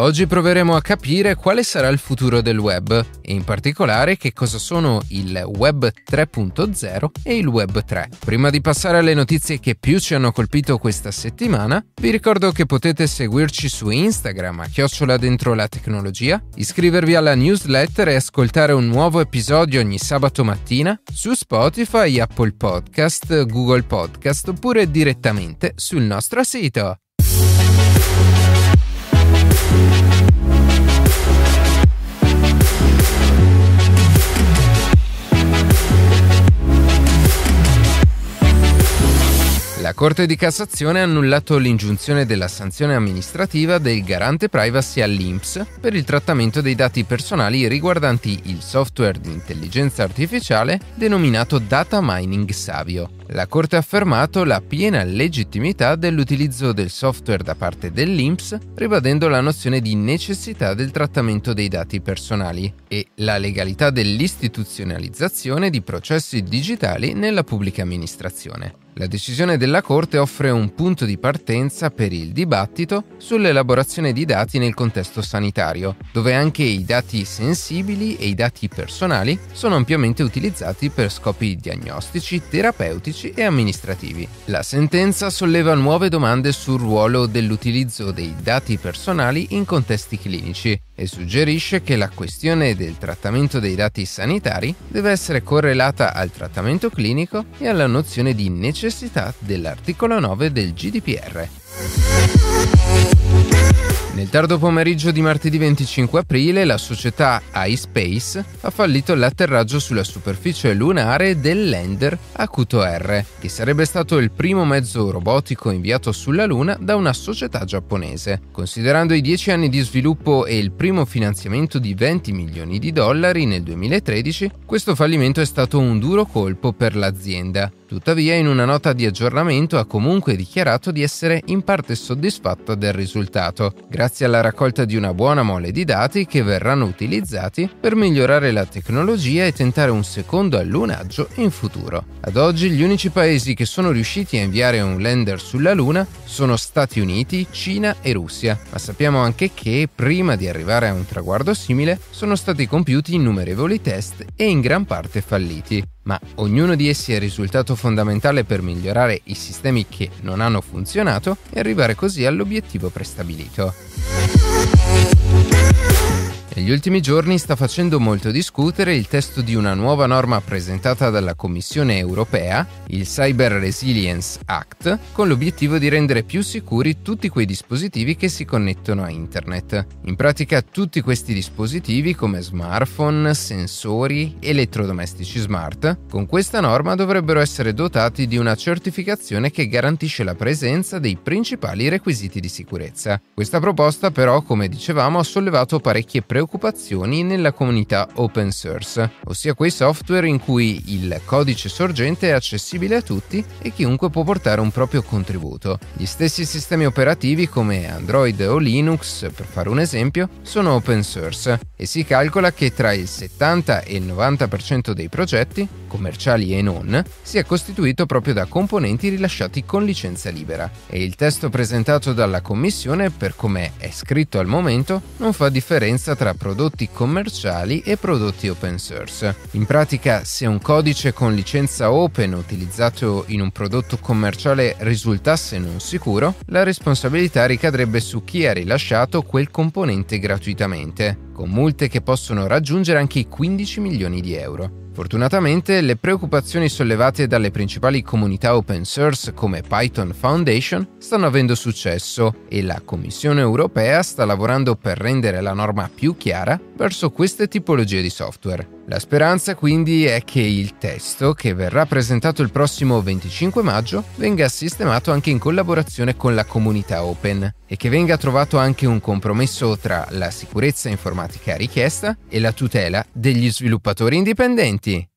Oggi proveremo a capire quale sarà il futuro del web e in particolare che cosa sono il Web 3.0 e il Web 3. Prima di passare alle notizie che più ci hanno colpito questa settimana, vi ricordo che potete seguirci su Instagram a chiocciola dentro la tecnologia, iscrivervi alla newsletter e ascoltare un nuovo episodio ogni sabato mattina su Spotify, Apple Podcast, Google Podcast oppure direttamente sul nostro sito. Corte di Cassazione ha annullato l'ingiunzione della sanzione amministrativa del garante privacy all'INPS per il trattamento dei dati personali riguardanti il software di intelligenza artificiale denominato Data Mining Savio, la Corte ha affermato la piena legittimità dell'utilizzo del software da parte dell'INPS, ribadendo la nozione di necessità del trattamento dei dati personali e la legalità dell'istituzionalizzazione di processi digitali nella pubblica amministrazione. La decisione della Corte offre un punto di partenza per il dibattito sull'elaborazione di dati nel contesto sanitario, dove anche i dati sensibili e i dati personali sono ampiamente utilizzati per scopi diagnostici, terapeutici giuridici e amministrativi. La sentenza solleva nuove domande sul ruolo dell'utilizzo dei dati personali in contesti clinici e suggerisce che la questione del trattamento dei dati sanitari deve essere correlata al trattamento clinico e alla nozione di necessità dell'articolo 9 del GDPR. Nel tardo pomeriggio di martedì 25 aprile la società iSpace ha fallito l'atterraggio sulla superficie lunare del lander AQTO-R, che sarebbe stato il primo mezzo robotico inviato sulla Luna da una società giapponese. Considerando i 10 anni di sviluppo e il primo finanziamento di 20 milioni di dollari nel 2013, questo fallimento è stato un duro colpo per l'azienda. Tuttavia, in una nota di aggiornamento ha comunque dichiarato di essere in parte soddisfatta del risultato, grazie grazie alla raccolta di una buona mole di dati che verranno utilizzati per migliorare la tecnologia e tentare un secondo allunaggio in futuro. Ad oggi gli unici paesi che sono riusciti a inviare un lander sulla Luna sono Stati Uniti, Cina e Russia, ma sappiamo anche che prima di arrivare a un traguardo simile sono stati compiuti innumerevoli test e in gran parte falliti ma ognuno di essi è risultato fondamentale per migliorare i sistemi che non hanno funzionato e arrivare così all'obiettivo prestabilito. Negli ultimi giorni sta facendo molto discutere il testo di una nuova norma presentata dalla Commissione europea, il Cyber Resilience Act, con l'obiettivo di rendere più sicuri tutti quei dispositivi che si connettono a Internet. In pratica tutti questi dispositivi come smartphone, sensori, elettrodomestici smart, con questa norma dovrebbero essere dotati di una certificazione che garantisce la presenza dei principali requisiti di sicurezza. Questa proposta però, come dicevamo, ha sollevato parecchie preoccupazioni preoccupazioni nella comunità open source, ossia quei software in cui il codice sorgente è accessibile a tutti e chiunque può portare un proprio contributo. Gli stessi sistemi operativi come Android o Linux, per fare un esempio, sono open source e si calcola che tra il 70 e il 90% dei progetti commerciali e non, sia costituito proprio da componenti rilasciati con licenza libera e il testo presentato dalla Commissione, per come è scritto al momento, non fa differenza tra prodotti commerciali e prodotti open source. In pratica, se un codice con licenza open utilizzato in un prodotto commerciale risultasse non sicuro, la responsabilità ricadrebbe su chi ha rilasciato quel componente gratuitamente, con multe che possono raggiungere anche i 15 milioni di euro. Fortunatamente le preoccupazioni sollevate dalle principali comunità open source come Python Foundation stanno avendo successo e la Commissione europea sta lavorando per rendere la norma più chiara verso queste tipologie di software. La speranza quindi è che il testo, che verrà presentato il prossimo 25 maggio, venga sistemato anche in collaborazione con la comunità open e che venga trovato anche un compromesso tra la sicurezza informatica richiesta e la tutela degli sviluppatori indipendenti. пяти.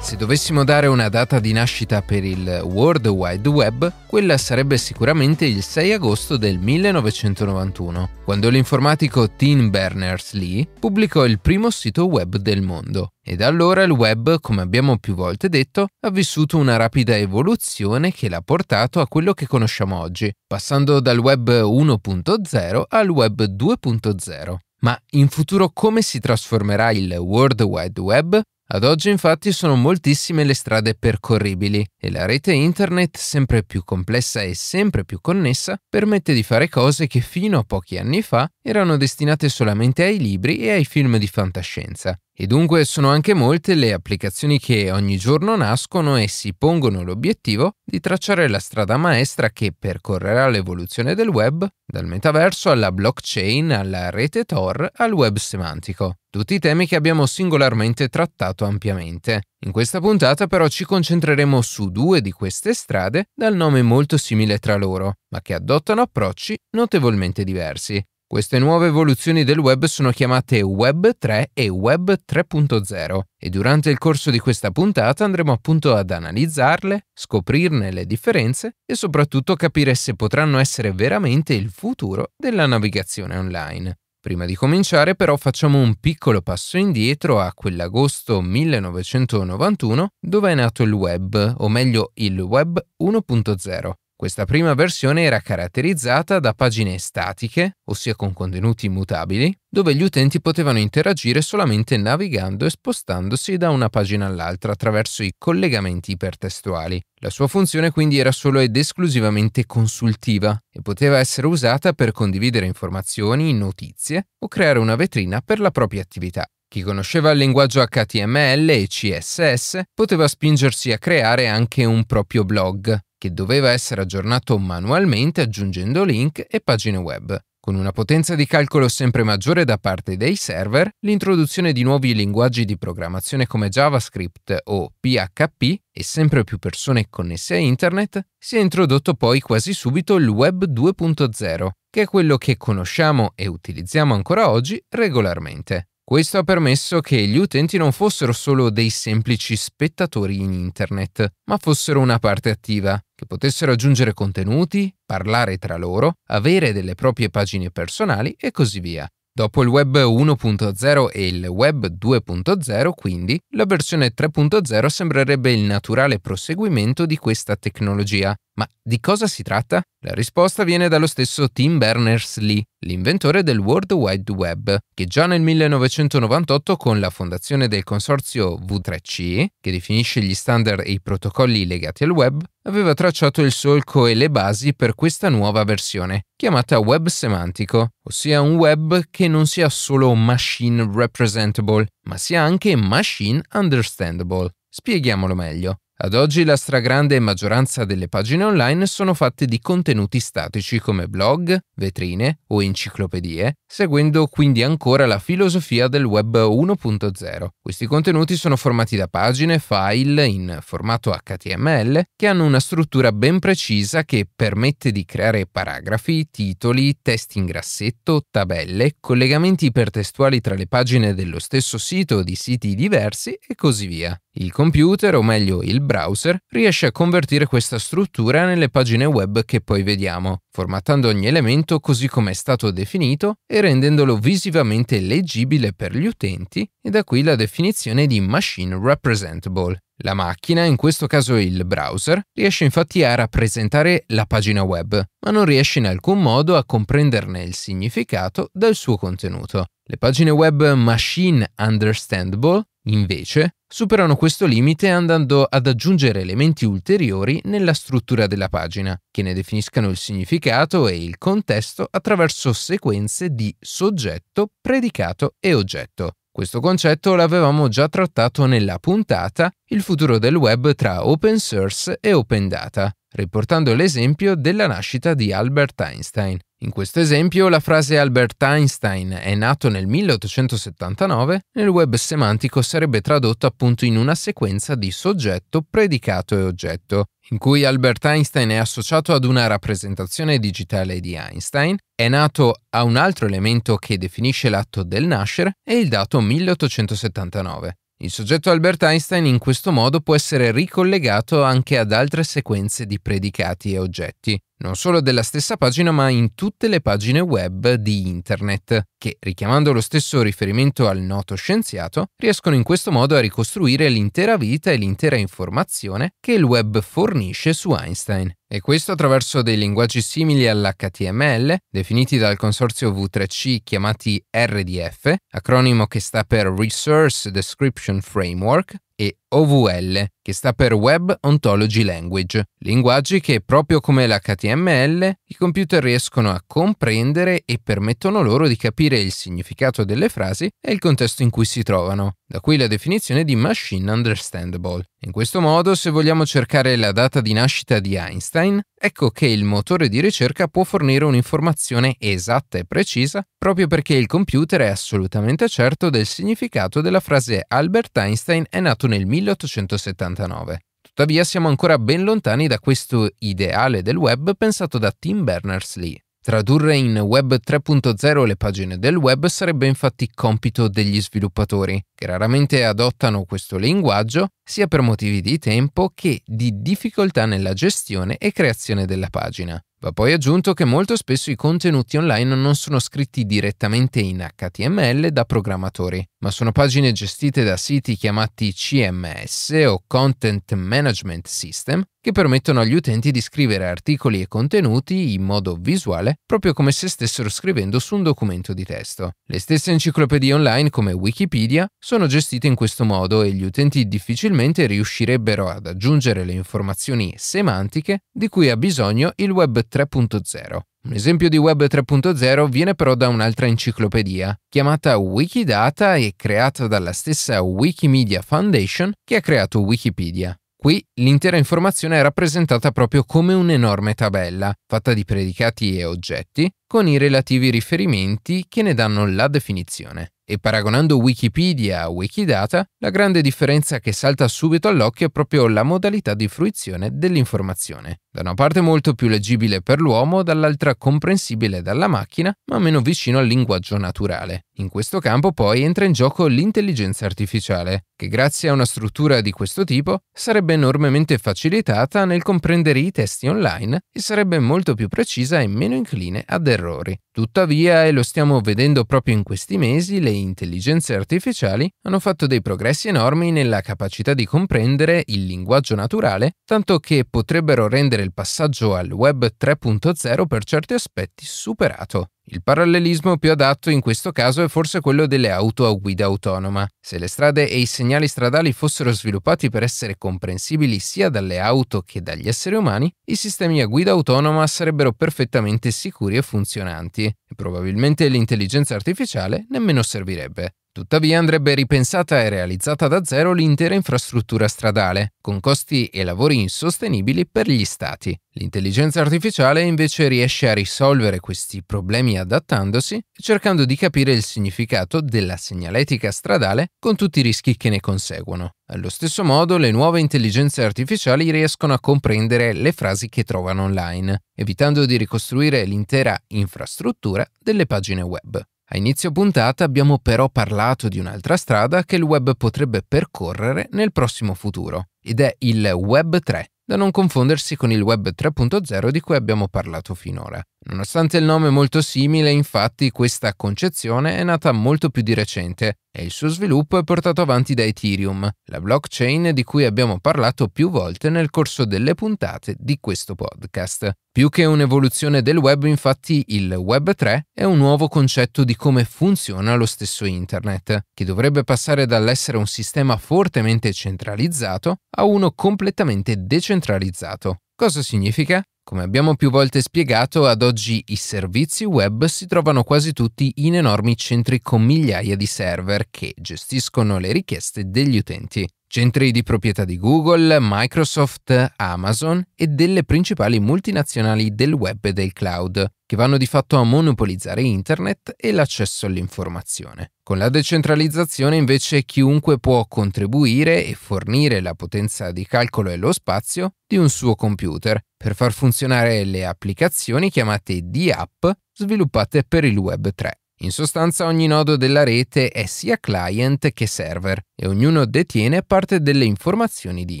dovessimo dare una data di nascita per il World Wide Web, quella sarebbe sicuramente il 6 agosto del 1991, quando l'informatico Tim Berners-Lee pubblicò il primo sito web del mondo. E da allora il web, come abbiamo più volte detto, ha vissuto una rapida evoluzione che l'ha portato a quello che conosciamo oggi, passando dal web 1.0 al web 2.0. Ma in futuro come si trasformerà il World Wide Web? Ad oggi infatti sono moltissime le strade percorribili e la rete internet, sempre più complessa e sempre più connessa, permette di fare cose che fino a pochi anni fa erano destinate solamente ai libri e ai film di fantascienza. E dunque sono anche molte le applicazioni che ogni giorno nascono e si pongono l'obiettivo di tracciare la strada maestra che percorrerà l'evoluzione del web, dal metaverso alla blockchain, alla rete Tor, al web semantico. Tutti i temi che abbiamo singolarmente trattato ampiamente. In questa puntata però ci concentreremo su due di queste strade dal nome molto simile tra loro, ma che adottano approcci notevolmente diversi. Queste nuove evoluzioni del web sono chiamate Web 3 e Web 3.0 e durante il corso di questa puntata andremo appunto ad analizzarle, scoprirne le differenze e soprattutto capire se potranno essere veramente il futuro della navigazione online. Prima di cominciare però facciamo un piccolo passo indietro a quell'agosto 1991 dove è nato il web, o meglio il web 1.0, questa prima versione era caratterizzata da pagine statiche, ossia con contenuti immutabili, dove gli utenti potevano interagire solamente navigando e spostandosi da una pagina all'altra attraverso i collegamenti ipertestuali. La sua funzione quindi era solo ed esclusivamente consultiva e poteva essere usata per condividere informazioni, notizie o creare una vetrina per la propria attività. Chi conosceva il linguaggio HTML e CSS poteva spingersi a creare anche un proprio blog, che doveva essere aggiornato manualmente aggiungendo link e pagine web. Con una potenza di calcolo sempre maggiore da parte dei server, l'introduzione di nuovi linguaggi di programmazione come JavaScript o PHP e sempre più persone connesse a Internet, si è introdotto poi quasi subito il Web 2.0, che è quello che conosciamo e utilizziamo ancora oggi regolarmente. Questo ha permesso che gli utenti non fossero solo dei semplici spettatori in Internet, ma fossero una parte attiva, che potessero aggiungere contenuti, parlare tra loro, avere delle proprie pagine personali e così via. Dopo il web 1.0 e il web 2.0, quindi, la versione 3.0 sembrerebbe il naturale proseguimento di questa tecnologia, ma di cosa si tratta? La risposta viene dallo stesso Tim Berners-Lee, l'inventore del World Wide Web, che già nel 1998 con la fondazione del consorzio V3C, che definisce gli standard e i protocolli legati al web, aveva tracciato il solco e le basi per questa nuova versione, chiamata web semantico, ossia un web che non sia solo machine representable, ma sia anche machine understandable. Spieghiamolo meglio. Ad oggi la stragrande maggioranza delle pagine online sono fatte di contenuti statici come blog, vetrine o enciclopedie, seguendo quindi ancora la filosofia del web 1.0. Questi contenuti sono formati da pagine, file in formato HTML che hanno una struttura ben precisa che permette di creare paragrafi, titoli, testi in grassetto, tabelle, collegamenti ipertestuali tra le pagine dello stesso sito o di siti diversi e così via. Il computer, o meglio il browser riesce a convertire questa struttura nelle pagine web che poi vediamo, formattando ogni elemento così come è stato definito e rendendolo visivamente leggibile per gli utenti e da qui la definizione di machine representable. La macchina, in questo caso il browser, riesce infatti a rappresentare la pagina web, ma non riesce in alcun modo a comprenderne il significato dal suo contenuto. Le pagine web machine understandable Invece, superano questo limite andando ad aggiungere elementi ulteriori nella struttura della pagina, che ne definiscano il significato e il contesto attraverso sequenze di soggetto, predicato e oggetto. Questo concetto l'avevamo già trattato nella puntata Il futuro del web tra open source e open data, riportando l'esempio della nascita di Albert Einstein. In questo esempio la frase Albert Einstein è nato nel 1879 nel web semantico sarebbe tradotta appunto in una sequenza di soggetto, predicato e oggetto, in cui Albert Einstein è associato ad una rappresentazione digitale di Einstein, è nato a un altro elemento che definisce l'atto del nascere e il dato 1879. Il soggetto Albert Einstein in questo modo può essere ricollegato anche ad altre sequenze di predicati e oggetti, non solo della stessa pagina ma in tutte le pagine web di Internet, che, richiamando lo stesso riferimento al noto scienziato, riescono in questo modo a ricostruire l'intera vita e l'intera informazione che il web fornisce su Einstein. E questo attraverso dei linguaggi simili all'HTML, definiti dal consorzio V3C chiamati RDF, acronimo che sta per Resource Description Framework, e OVL, che sta per Web Ontology Language, linguaggi che proprio come l'HTML i computer riescono a comprendere e permettono loro di capire il significato delle frasi e il contesto in cui si trovano da qui la definizione di machine understandable. In questo modo, se vogliamo cercare la data di nascita di Einstein, ecco che il motore di ricerca può fornire un'informazione esatta e precisa proprio perché il computer è assolutamente certo del significato della frase Albert Einstein è nato nel 1879. Tuttavia siamo ancora ben lontani da questo ideale del web pensato da Tim Berners-Lee. Tradurre in Web 3.0 le pagine del web sarebbe infatti compito degli sviluppatori, che raramente adottano questo linguaggio sia per motivi di tempo che di difficoltà nella gestione e creazione della pagina. Va poi aggiunto che molto spesso i contenuti online non sono scritti direttamente in HTML da programmatori, ma sono pagine gestite da siti chiamati CMS o Content Management System che permettono agli utenti di scrivere articoli e contenuti in modo visuale, proprio come se stessero scrivendo su un documento di testo. Le stesse enciclopedie online come Wikipedia sono gestite in questo modo e gli utenti difficilmente riuscirebbero ad aggiungere le informazioni semantiche di cui ha bisogno il Web 3.0. Un esempio di Web 3.0 viene però da un'altra enciclopedia, chiamata Wikidata e creata dalla stessa Wikimedia Foundation che ha creato Wikipedia. Qui l'intera informazione è rappresentata proprio come un'enorme tabella, fatta di predicati e oggetti, con i relativi riferimenti che ne danno la definizione. E paragonando Wikipedia a Wikidata, la grande differenza che salta subito all'occhio è proprio la modalità di fruizione dell'informazione. Da una parte molto più leggibile per l'uomo, dall'altra comprensibile dalla macchina, ma meno vicino al linguaggio naturale. In questo campo poi entra in gioco l'intelligenza artificiale, che grazie a una struttura di questo tipo sarebbe enormemente facilitata nel comprendere i testi online e sarebbe molto più precisa e meno incline ad errori. Tuttavia, e lo stiamo vedendo proprio in questi mesi, le intelligenze artificiali hanno fatto dei progressi enormi nella capacità di comprendere il linguaggio naturale, tanto che potrebbero rendere il passaggio al Web 3.0 per certi aspetti superato. Il parallelismo più adatto in questo caso è forse quello delle auto a guida autonoma. Se le strade e i segnali stradali fossero sviluppati per essere comprensibili sia dalle auto che dagli esseri umani, i sistemi a guida autonoma sarebbero perfettamente sicuri e funzionanti, e probabilmente l'intelligenza artificiale nemmeno servirebbe. Tuttavia andrebbe ripensata e realizzata da zero l'intera infrastruttura stradale, con costi e lavori insostenibili per gli stati. L'intelligenza artificiale invece riesce a risolvere questi problemi adattandosi e cercando di capire il significato della segnaletica stradale con tutti i rischi che ne conseguono. Allo stesso modo, le nuove intelligenze artificiali riescono a comprendere le frasi che trovano online, evitando di ricostruire l'intera infrastruttura delle pagine web. A inizio puntata abbiamo però parlato di un'altra strada che il web potrebbe percorrere nel prossimo futuro, ed è il Web 3, da non confondersi con il Web 3.0 di cui abbiamo parlato finora. Nonostante il nome molto simile, infatti, questa concezione è nata molto più di recente e il suo sviluppo è portato avanti da Ethereum, la blockchain di cui abbiamo parlato più volte nel corso delle puntate di questo podcast. Più che un'evoluzione del web, infatti, il Web3 è un nuovo concetto di come funziona lo stesso Internet, che dovrebbe passare dall'essere un sistema fortemente centralizzato a uno completamente decentralizzato. Cosa significa? Come abbiamo più volte spiegato, ad oggi i servizi web si trovano quasi tutti in enormi centri con migliaia di server che gestiscono le richieste degli utenti. Centri di proprietà di Google, Microsoft, Amazon e delle principali multinazionali del web e del cloud, che vanno di fatto a monopolizzare Internet e l'accesso all'informazione. Con la decentralizzazione invece chiunque può contribuire e fornire la potenza di calcolo e lo spazio di un suo computer per far funzionare le applicazioni chiamate D-App sviluppate per il Web 3. In sostanza ogni nodo della rete è sia client che server e ognuno detiene parte delle informazioni di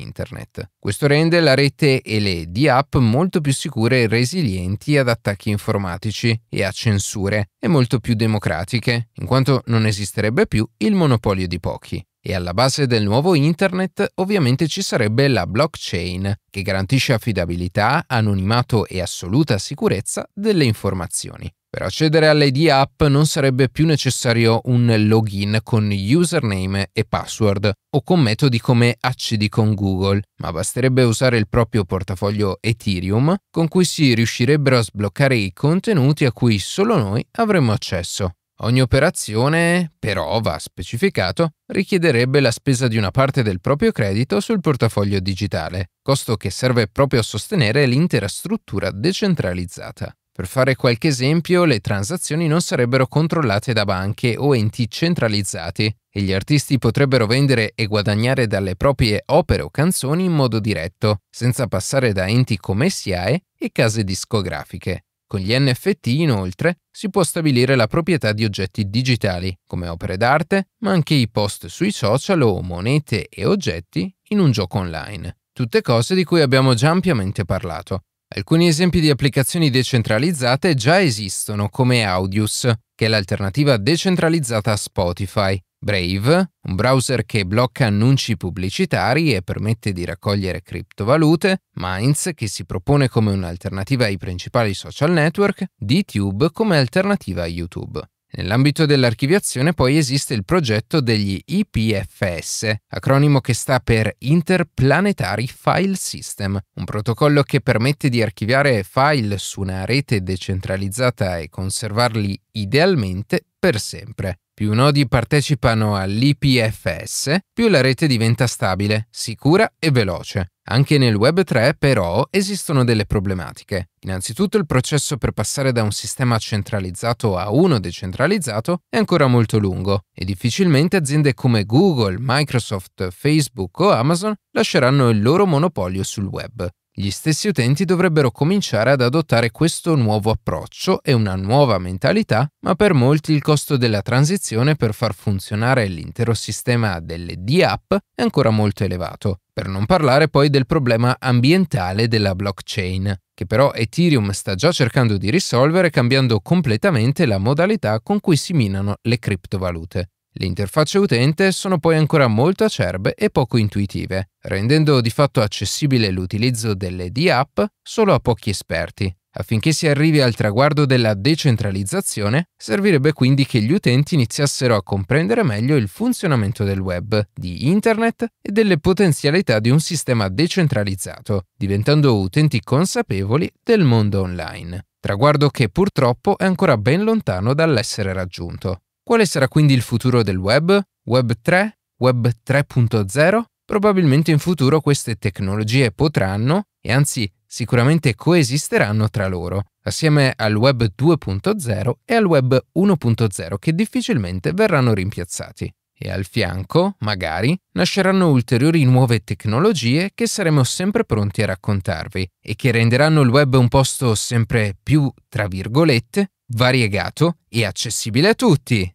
Internet. Questo rende la rete e le D-App molto più sicure e resilienti ad attacchi informatici e a censure e molto più democratiche, in quanto non esisterebbe più il monopolio di pochi. E alla base del nuovo Internet ovviamente ci sarebbe la blockchain, che garantisce affidabilità, anonimato e assoluta sicurezza delle informazioni. Per accedere all'ID app non sarebbe più necessario un login con username e password o con metodi come accedi con Google, ma basterebbe usare il proprio portafoglio Ethereum con cui si riuscirebbero a sbloccare i contenuti a cui solo noi avremmo accesso. Ogni operazione, però, va specificato, richiederebbe la spesa di una parte del proprio credito sul portafoglio digitale, costo che serve proprio a sostenere l'intera struttura decentralizzata. Per fare qualche esempio, le transazioni non sarebbero controllate da banche o enti centralizzati e gli artisti potrebbero vendere e guadagnare dalle proprie opere o canzoni in modo diretto, senza passare da enti come SIAE e case discografiche. Con gli NFT, inoltre, si può stabilire la proprietà di oggetti digitali, come opere d'arte, ma anche i post sui social o monete e oggetti in un gioco online. Tutte cose di cui abbiamo già ampiamente parlato. Alcuni esempi di applicazioni decentralizzate già esistono, come Audius, che è l'alternativa decentralizzata a Spotify. Brave, un browser che blocca annunci pubblicitari e permette di raccogliere criptovalute, Minds, che si propone come un'alternativa ai principali social network, DTube come alternativa a YouTube. Nell'ambito dell'archiviazione poi esiste il progetto degli IPFS, acronimo che sta per Interplanetary File System, un protocollo che permette di archiviare file su una rete decentralizzata e conservarli idealmente per sempre. Più nodi partecipano all'IPFS, più la rete diventa stabile, sicura e veloce. Anche nel Web3 però esistono delle problematiche. Innanzitutto il processo per passare da un sistema centralizzato a uno decentralizzato è ancora molto lungo e difficilmente aziende come Google, Microsoft, Facebook o Amazon lasceranno il loro monopolio sul web. Gli stessi utenti dovrebbero cominciare ad adottare questo nuovo approccio e una nuova mentalità, ma per molti il costo della transizione per far funzionare l'intero sistema delle D-App è ancora molto elevato, per non parlare poi del problema ambientale della blockchain, che però Ethereum sta già cercando di risolvere cambiando completamente la modalità con cui si minano le criptovalute. Le interfacce utente sono poi ancora molto acerbe e poco intuitive, rendendo di fatto accessibile l'utilizzo delle D-App solo a pochi esperti. Affinché si arrivi al traguardo della decentralizzazione, servirebbe quindi che gli utenti iniziassero a comprendere meglio il funzionamento del web, di Internet e delle potenzialità di un sistema decentralizzato, diventando utenti consapevoli del mondo online. Traguardo che purtroppo è ancora ben lontano dall'essere raggiunto. Quale sarà quindi il futuro del web? Web 3? Web 3.0? Probabilmente in futuro queste tecnologie potranno, e anzi sicuramente coesisteranno tra loro, assieme al Web 2.0 e al Web 1.0 che difficilmente verranno rimpiazzati. E al fianco, magari, nasceranno ulteriori nuove tecnologie che saremo sempre pronti a raccontarvi e che renderanno il web un posto sempre più, tra virgolette, variegato e accessibile a tutti.